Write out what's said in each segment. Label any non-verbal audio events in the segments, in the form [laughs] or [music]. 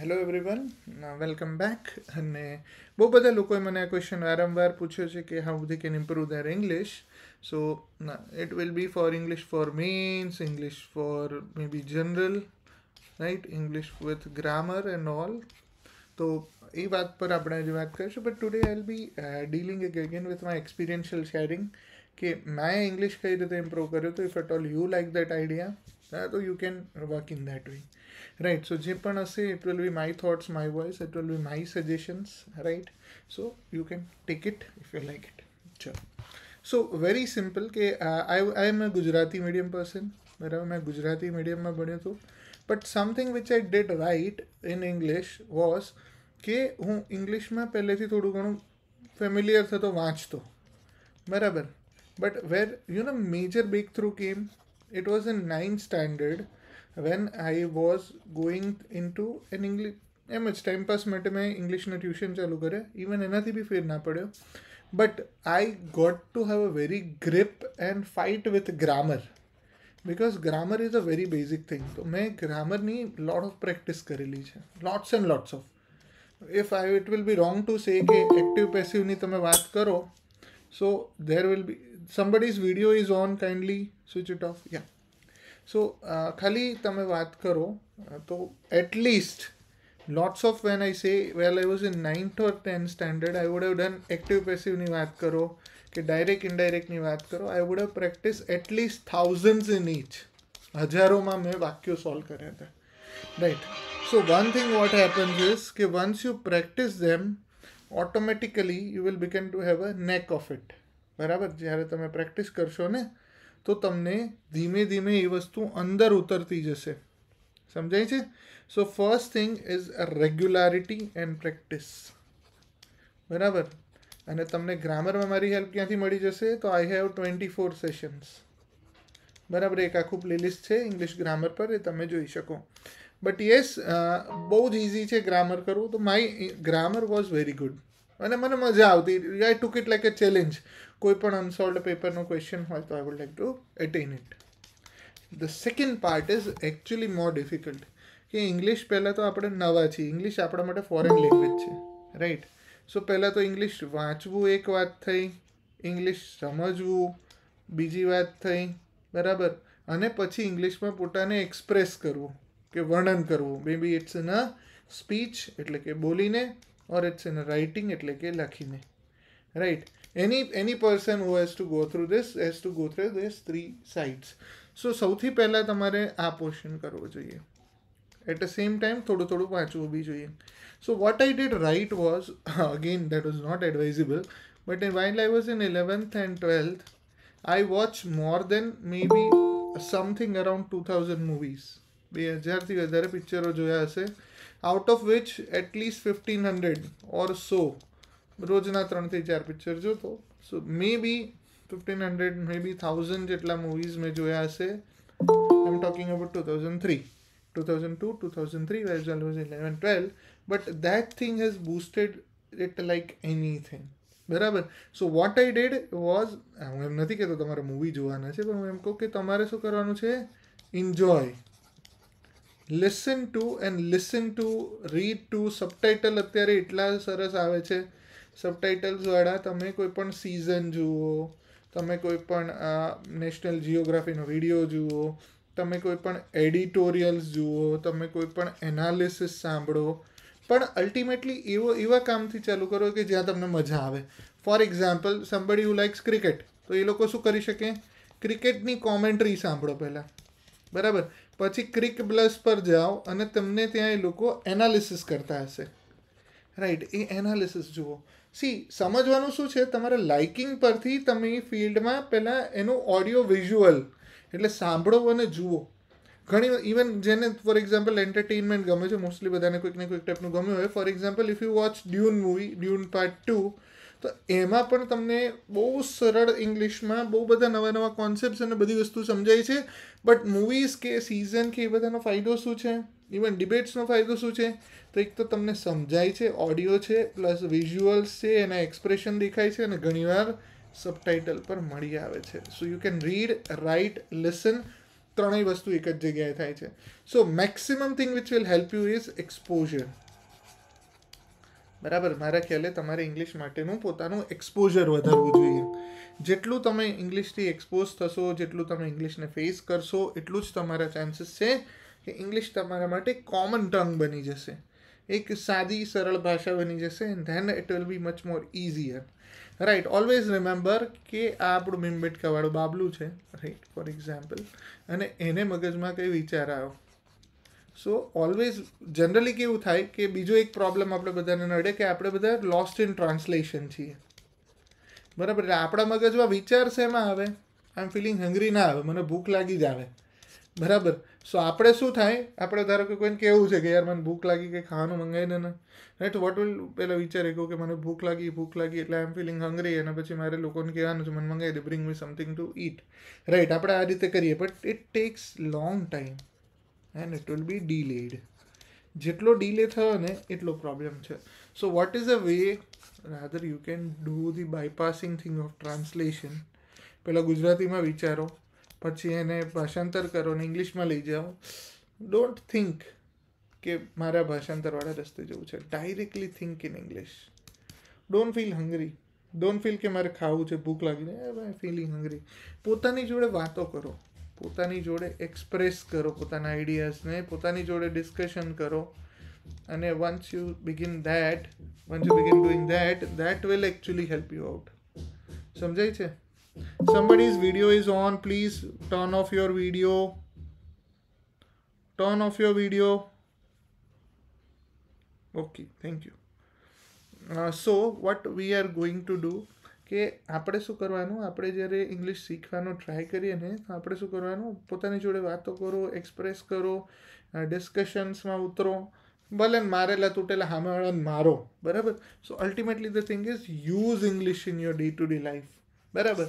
Hello everyone welcome back અને બહુ બધા લોકોએ મને આ ક્વેશ્ચન વારંવાર પૂછ્યો છે કે how they can improve their English so it will be for English for means English for may be general right English with grammar and all તો એ વાત પર આપણે આજે વાત કરીશું but today I be dealing again with my experiential sharing કે મેં ઇંગ્લિશ કઈ રીતે ઇમ્પ્રૂવ કર્યું હતું if at all you like that idea yeah, so you can work in that way right so jepan say it will be my thoughts my voice it will be my suggestions right so you can take it if you like it sure so very simple ke, uh, I, I am a gujarati medium person I am a gujarati medium but something which i did right in english was English. કે હું ઇંગ્લિશમાં પહેલેથી થોડું ઘણું familiar થતો વાંચતો બરાબર but but where you know major breakthrough came. It was in ninth standard when I was going into an English એમ જ ટાઈમ પાસ માટે મેં ઇંગ્લિશનું ટ્યુશન ચાલુ કરે ઇવન એનાથી બી ફેર ના પડ્યો but I got to have a very grip and fight with grammar because grammar is a very basic thing તો મેં ગ્રામરની લોટ ઓફ પ્રેક્ટિસ કરેલી છે lots and lots of if I it will be wrong to say કે active પેસિવની તમે વાત કરો So there will be somebody's video is on kindly switch it off. Yeah. So uh, खाली तमें बात करो तो at least lots of when I say well I was in 9th or 10th standard I would have done active passive ni baat karo ke direct indirect ni baat karo I would have practiced at least thousands in each हजारों में मैं वाक्यों solve कर रहा था right so one thing what happens is कि once you practice them automatically you will become to have a knack of it બરાબર જ્યારે તમે પ્રેક્ટિસ કરશો ને તો તમને ધીમે ધીમે એ વસ્તુ અંદર ઉતરતી જશે સમજાય છે so first thing is regularity and practice બરાબર અને તમને ગ્રામરમાં મારી હેલ્પ ક્યાંથી મળી જશે તો I have twenty four sessions બરાબર એક આખું પ્લેલિસ્ટ છે ઇંગ્લિશ ગ્રામર પર એ તમે જોઈ શકો બટ યસ બહુ જ ઇઝી છે ગ્રામર કરવું તો my grammar was very good અને મને મજા આવતી I took it like a challenge કોઈ પણ અનસોલ્વ પેપરનો ક્વેશ્ચન હોય તો I would like to attend it the second part is actually more difficult કે ઇંગ્લિશ પહેલાં તો આપણે નવા છીએ ઇંગ્લિશ આપણા માટે ફોરેન લેંગ્વેજ છે રાઈટ સો પહેલાં તો ઇંગ્લિશ વાંચવું એક વાત થઈ ઇંગ્લિશ સમજવું બીજી વાત થઈ બરાબર અને પછી ઇંગ્લિશમાં પોતાને એક્સપ્રેસ કરવું કે વર્ણન કરવું may be it's in speech એટલે કે બોલીને or it's in writing it like a eh, lucky name right any any person who has to go through this has to go through these three sides so sauthi pehla tamare a portion karvo joye at the same time thodu thodu panchvo bhi joye so what i did right was [laughs] again that was not advisable but while i was in 11th and 12th i watched more than maybe something around 2000 movies બે હજારથી વધારે પિક્ચરો જોયા હશે out of which at least fifteen hundred or so રોજના ત્રણથી ચાર picture જોતો so may be fifteen hundred may be thousand જેટલા મૂવીઝ મેં જોયા હશે I am talking about two thousand three two thousand two to thousand three was well was eleven twelve but that thing has boosted it like anything બરાબર so what I did was હું એમ નથી કહેતો તમારે movie જોવાના છે પણ હું એમ કહું કે તમારે શું કરવાનું છે enjoy listen to and listen to read to subtitle અત્યારે એટલા સરસ આવે છે સબટાઇટલ્સવાળા તમે કોઈ પણ સિઝન જુઓ તમે કોઈ પણ નેશનલ જિયોગ્રાફીનો વિડીયો જુઓ તમે કોઈ પણ એડિટોરિયલ્સ જુઓ તમે કોઈ પણ એનાલિસિસ સાંભળો પણ અલ્ટિમેટલી એવો એવા કામથી ચાલુ કરો કે જ્યાં તમને મજા આવે for example somebody you likes cricket તો એ લોકો શું કરી શકે ક્રિકેટની કોમેન્ટ્રી સાંભળો પહેલાં બરાબર પછી ક્રિક બ્લસ પર જાઓ અને તમને ત્યાં એ લોકો એનાલિસિસ કરતા હશે રાઈટ એ એનાલિસિસ જુઓ સી સમજવાનું શું છે તમારા લાઇકિંગ પરથી તમે ફિલ્ડમાં પહેલાં એનું ઓડિયો વિઝ્યુઅલ એટલે સાંભળો અને જુઓ ઘણી ઇવન જેને ફોર એક્ઝામ્પલ એન્ટરટેનમેન્ટ ગમે છે મોસ્ટલી બધાને કોઈક ને કોઈક ટાઈપનું ગમ્યું હોય for example if you watch Dune movie Dune part two તો એમાં પણ તમને બહુ સરળ ઇંગ્લિશમાં બહુ બધા નવા નવા કોન્સેપ્ટ અને બધી વસ્તુ સમજાય છે બટ મૂવીઝ કે સિઝન કે એ બધાનો ફાયદો શું છે ઇવન ડિબેટ્સનો ફાયદો શું છે તો એક તો તમને સમજાય છે ઓડિયો છે પ્લસ વિઝ્યુઅલ્સ છે એના એક્સપ્રેશન દેખાય છે અને ઘણીવાર સબટાઇટલ પર મળી આવે છે so you can read write listen ત્રણેય વસ્તુ એક જ જગ્યાએ થાય છે so maximum thing which will help you is exposure બરાબર મારા ખ્યાલે તમારે ઇંગ્લિશ માટેનું પોતાનું એક્સપોઝર વધારવું જોઈએ જેટલું તમે ઇંગ્લિશથી એક્સપોઝ થશો જેટલું તમે ઇંગ્લિશને ફેસ કરશો એટલું જ તમારા ચાન્સીસ છે કે ઇંગ્લિશ તમારા માટે કોમન ટંગ બની જશે એક સાદી સરળ ભાષા બની જશે and then it will be much more easier right always remember કે આ આપણું મીમબેટકાવાળું બાબલું છે રાઈટ ફોર એક્ઝામ્પલ અને એને મગજમાં કંઈ વિચાર આવ્યો સો ઓલવેઝ જનરલી કેવું થાય કે બીજો એક પ્રોબ્લેમ આપણે બધાને નડે કે આપણે બધા લોસ્ટ ઇન ટ્રાન્સલેશન છીએ બરાબર એટલે આપણા મગજમાં વિચાર શેમાં આવે આઈ એમ ફિલિંગ હંગ્રી ના આવે મને ભૂખ લાગી જ આવે બરાબર સો આપણે શું થાય આપણે ધારો કે કોઈને કેવું છે કે યાર મને ભૂખ લાગી કે ખાવાનું મંગાવીને ને રાઈટ વોટ વિલ પહેલાં વિચારે કહું કે મને ભૂખ લાગી ભૂખ લાગી એટલે આઈ એમ ફિલિંગ હંગ્રી અને પછી મારે લોકોને કહેવાનું છે મને મંગાવી દે bring me something to eat right આપણે આ રીતે કરીએ but it takes long time and it will be delayed જેટલો ડીલે થયો ને એટલો પ્રોબ્લેમ છે so what is a way rather you can do the bypassing thing of translation પહેલાં ગુજરાતીમાં વિચારો પછી એને ભાષાંતર કરો ને ઇંગ્લિશમાં લઈ જાઓ ડોન્ટ થિંક કે મારા ભાષાંતરવાળા રસ્તે જવું છે directly think in English don't feel hungry don't feel કે મારે ખાવું છે ભૂખ લાગી આઈ ફીલિંગ હંગરી પોતાની જોડે વાતો કરો પોતાની જોડે એક્સપ્રેસ કરો પોતાના આઈડિયાઝને પોતાની જોડે ડિસ્કશન કરો અને once you begin that once you begin doing that that will actually help you out સમજાય છે somebody's video is on please turn off your video turn off your video okay thank you uh, so what we are going to do કે આપણે શું કરવાનું આપણે જ્યારે English શીખવાનો try કરીએ ને તો આપણે શું કરવાનું પોતાની જોડે વાતો કરો એક્સપ્રેસ કરો ડિસ્કશન્સમાં ઉતરો ભલે મારેલા તૂટેલા સામેવાળાને મારો બરાબર so ultimately the thing is use English in your day to day life બરાબર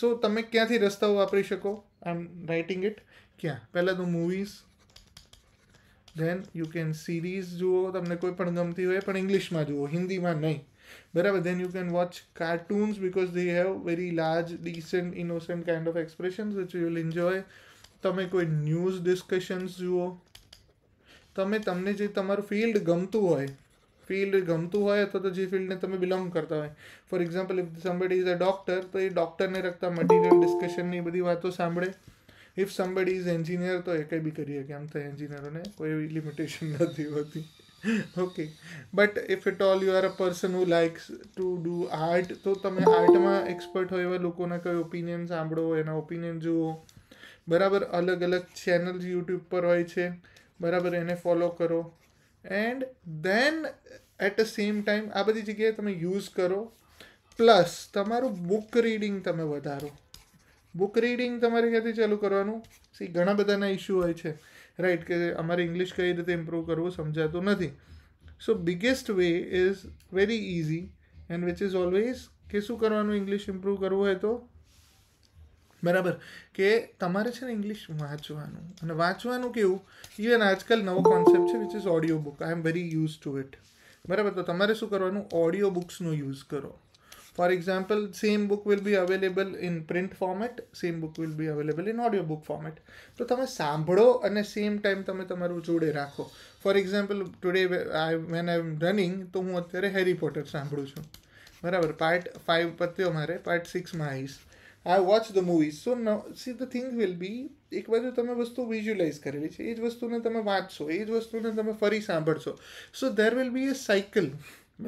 સો તમે ક્યાંથી રસ્તાઓ વાપરી શકો આઈ એમ રાઇટિંગ ઇટ ક્યાં પહેલાં તો movies then you can series જુઓ તમને કોઈ પણ ગમતી હોય પણ ઇંગ્લિશમાં જુઓ હિન્દીમાં નહીં બરાબર then you can watch cartoons because they have very large decent innocent kind of expressions which you will enjoy તમે કોઈ ન્યૂઝ ડિસ્કશન્સ જુઓ તમે તમને જે તમારું ફિલ્ડ ગમતું હોય ફિલ્ડ ગમતું હોય અથવા તો જે ફિલ્ડને તમે બિલોંગ કરતા હોય for example if somebody is a doctor તો એ ડૉક્ટરને લગતા મટીરિયલ ડિસ્કશનની બધી વાતો સાંભળે ઇફ સમબડી ઇઝ એન્જિનિયર તો એ કંઈ બી કરી શકે આમ તો એન્જિનિયરોને કોઈ એવી લિમિટેશન નથી હોતી okay but if it all you are a person who likes to do art તો તમે આર્ટમાં એક્સપર્ટ હોય એવા લોકોના કઈ ઓપિનિયન સાંભળો એના ઓપિનિયન જુઓ બરાબર અલગ અલગ ચેનલ્સ યુટ્યુબ પર હોય છે બરાબર એને ફોલો કરો and then at the same time આ બધી જગ્યાએ તમે યુઝ કરો પ્લસ તમારું બુક રીડિંગ તમે વધારો બુક રીડિંગ તમારે ક્યાંથી ચાલુ કરવાનું સી ઘણા બધાના ઇશ્યુ હોય છે રાઈટ કે અમારે ઇંગ્લિશ કઈ રીતે ઇમ્પ્રૂવ કરવું સમજાતું નથી so biggest way is very easy and which is always કે શું કરવાનું ઇંગ્લિશ ઇમ્પ્રૂવ કરવું હોય તો બરાબર કે તમારે છે ને ઇંગ્લિશ વાંચવાનું અને વાંચવાનું કેવું ઇવન આજકાલ નવો કોન્સેપ્ટ છે which is audio book I am very use to it બરાબર તો તમારે શું કરવાનું ઓડિયો બુક્સનો યુઝ કરો For example, same book will be available in print format, same book will be available in audio book format. તો તમે સાંભળો અને સેમ ટાઈમ તમે તમારું જોડે રાખો for example today I when I am running તો હું અત્યારે હેરી પોટર સાંભળું છું બરાબર પાર્ટ ફાઇવ પત્યો મારે પાર્ટ સિક્સમાં આવીશ I watch the movies so no see the thing will be એક બાજુ તમે વસ્તુ વિઝ્યુઅલાઇઝ કરેલી છે એ જ વસ્તુને તમે વાંચશો એ જ વસ્તુને તમે ફરી સાંભળશો so there will be a cycle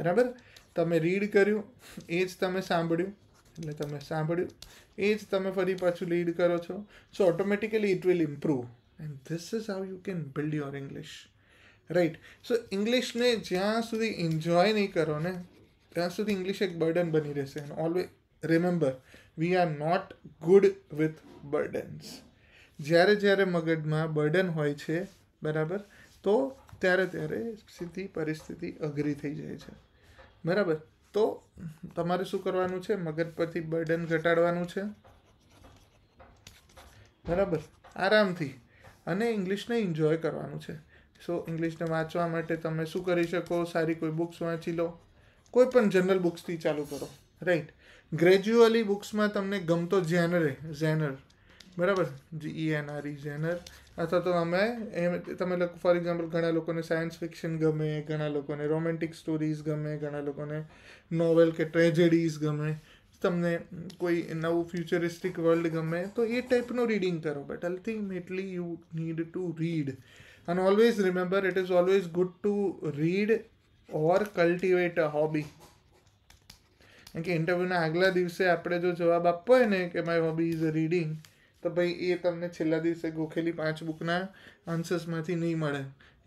બરાબર તમે રીડ કર્યું એ જ તમે સાંભળ્યું એટલે તમે સાંભળ્યું એ જ તમે ફરી પાછું લીડ કરો છો so automatically it will improve and this is how you can build your English right so ઇંગ્લિશને જ્યાં સુધી એન્જોય નહીં કરો ને ત્યાં સુધી ઇંગ્લિશ એક બર્ડન બની રહેશે and always remember we are not good with burdens જ્યારે જ્યારે મગજમાં બર્ડન હોય છે બરાબર તો ત્યારે ત્યારે સીધી પરિસ્થિતિ અઘરી થઈ જાય છે બરાબર તો તમારે શું કરવાનું છે મગજ પરથી બર્ડન ઘટાડવાનું છે બરાબર આરામથી અને ઇંગ્લિશને એન્જોય કરવાનું છે સો ઇંગ્લિશને વાંચવા માટે તમે શું કરી શકો સારી કોઈ બુક્સ વાંચી લો કોઈ પણ જનરલ બુક્સથી ચાલુ કરો રાઈટ ગ્રેજ્યુઅલી બુક્સમાં તમને ગમતો જેનરે ઝેનર બરાબર G E N R E genre અથવા તો અમે એમ તમે લખો ફોર એક્ઝામ્પલ ઘણા લોકોને સાયન્સ ફિક્શન ગમે ઘણા લોકોને રોમેન્ટિક સ્ટોરીઝ ગમે ઘણા લોકોને નોવેલ કે ટ્રેજેડીઝ ગમે તમને કોઈ નવું ફ્યુચરિસ્ટિક વર્લ્ડ ગમે તો એ ટાઈપનું રીડિંગ કરો but ultimately you need to read and always remember it is always good to read or cultivate a hobby કેમ કે ઇન્ટરવ્યૂના આગલા દિવસે આપણે જો જવાબ આપવો હોય ને કે માય હોબી ઇઝ રીડિંગ તો ભાઈ એ તમને છેલ્લા દિવસે ગોખેલી પાંચ બુકના આન્સર્સમાંથી નહીં મળે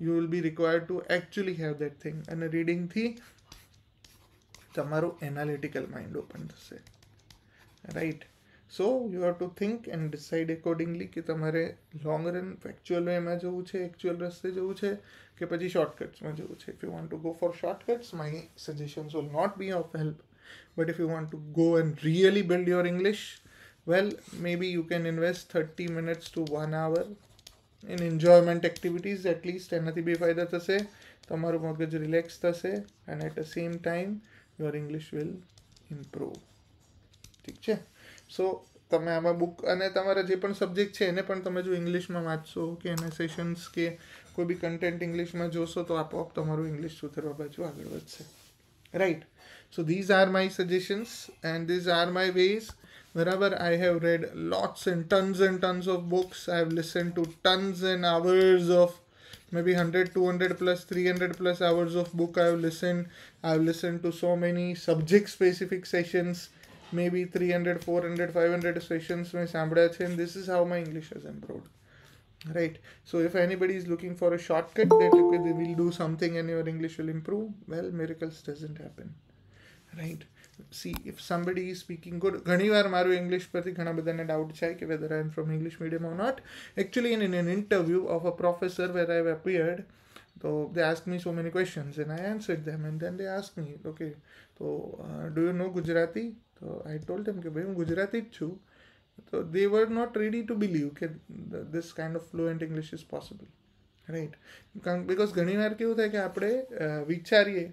you will be required to actually have that thing અને રીડિંગથી તમારું એનાલિટિકલ માઇન્ડ ઓપન થશે right so you have to think and decide accordingly કે તમારે લોંગ રન ફેક્ચ્યુઅલ વેમાં જવું છે એકચ્યુઅલ રસ્તે જવું છે કે પછી શોર્ટકટ્સમાં જવું છે if you want to go for shortcuts my suggestions will not be of help but if you want to go and really build your English well maybe you can invest 30 minutes to 1 hour in enjoyment activities at least એનાથી બે ફાયદા થશે તમારું મગજ relax થશે and at the same time your English will improve ઠીક છે સો તમે આમાં બુક અને તમારા જે પણ સબ્જેક્ટ છે એને પણ તમે જો ઇંગ્લિશમાં વાંચશો કે એના સેશન્સ કે કોઈ બી કન્ટેન્ટ ઇંગ્લિશમાં જોશો તો આપોઆપ તમારું ઇંગ્લિશ સુધરવા બાજુ આગળ વધશે right so these are my suggestions and these are my ways wherever I have read lots and tons and tons of books, I have listened to tons and hours of maybe 100, 200 plus, 300 plus hours of book I have listened. I have listened to so many subject specific sessions, maybe 300, 400, 500 sessions. This is how my English has improved. Right, so if anybody is looking for a shortcut that they will do something and your English will improve, well, miracles doesn't happen. Right see if somebody is speaking good ઘણીવાર મારું English પરથી ઘણા બધાને doubt છે કે whether I am from English medium or not actually in an interview of a professor where I have તો they ask me so many questions and I answer them and then they ask me okay તો do you know Gujarati તો I told એમ કે ભાઈ હું ગુજરાતી જ છું તો they were not ready to believe કે this kind of fluent English is possible right કારણ બિકોઝ ઘણીવાર કેવું થાય કે આપણે વિચારીએ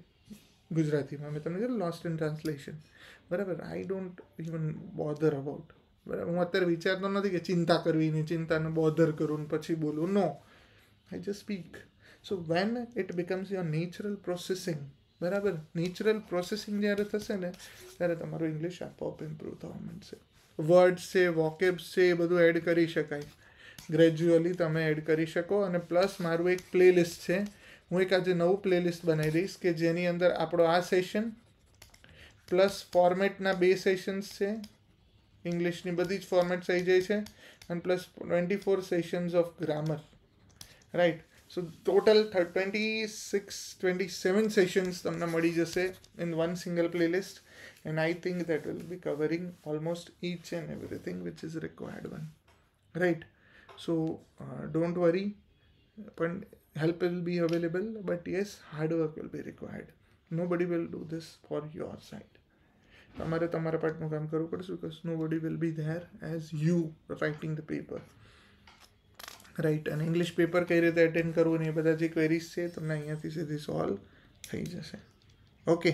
ગુજરાતીમાં મેં તમને કીધું લોસ્ટ ઇન ટ્રાન્સલેશન બરાબર I don't even bother about બરાબર હું અત્યારે વિચારતો નથી કે ચિંતા કરવી નહીં ચિંતાને બોધર કરું ને પછી બોલું no I just speak so when it becomes your natural processing બરાબર નેચરલ પ્રોસેસિંગ જ્યારે થશે ને ત્યારે તમારું ઇંગ્લિશ આપોઆપ ઇમ્પ્રૂવ થવા માંડશે વર્ડ્સ છે વોકેબ્સ છે એ બધું એડ કરી શકાય ગ્રેજ્યુઅલી તમે એડ કરી શકો અને પ્લસ મારું એક પ્લેલિસ્ટ છે હું એક આજે નવું પ્લેલિસ્ટ બનાવી દઈશ કે જેની અંદર આપણો આ સેશન પ્લસ ફોર્મેટના બે સેશન્સ છે ઇંગ્લિશની બધી જ ફોર્મેટ થઈ જાય છે અને plus twenty four sessions of grammar right so total twenty six twenty seven sessions તમને મળી જશે in one single playlist and I think that will be covering almost each and everything which is required one right so don't worry પણ help will be available but yes hard work will be required nobody will do this for your side તમારે તમારા પાર્ટનું કામ કરવું પડશે because nobody will be there as you writing the paper right અને English paper કઈ રીતે attend કરવું ને એ બધા જે ક્વેરીઝ છે તમને અહીંયાથી સીધી સોલ્વ થઈ જશે ઓકે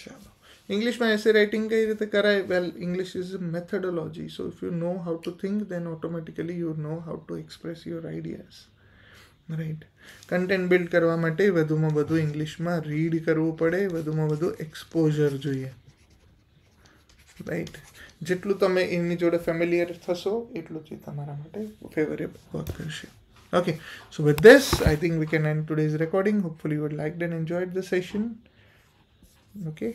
ચાલો ઇંગ્લિશમાં એસે રાઇટિંગ કઈ રીતે કરાય well English is a methodology so if you know how to think then automatically you know how to express your ideas right content build કરવા માટે વધુમાં વધુ ઇંગ્લિશમાં રીડ કરવું પડે વધુમાં વધુ એક્સપોઝર જોઈએ રાઈટ જેટલું તમે એમની જોડે ફેમિલિયર થશો એટલું જ તમારા માટે ફેવરેબલ વર્ક કરશે okay so with this I think we can end today's recording hopefully you would liked and enjoyed the session okay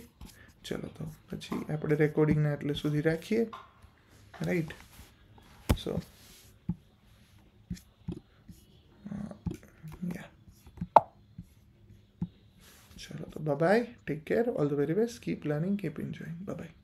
ચલો તો પછી આપણે રેકોર્ડિંગને એટલે સુધી રાખીએ right so inshallah. Bye bye. Take care. All the very best. Keep learning. Keep enjoying. Bye bye.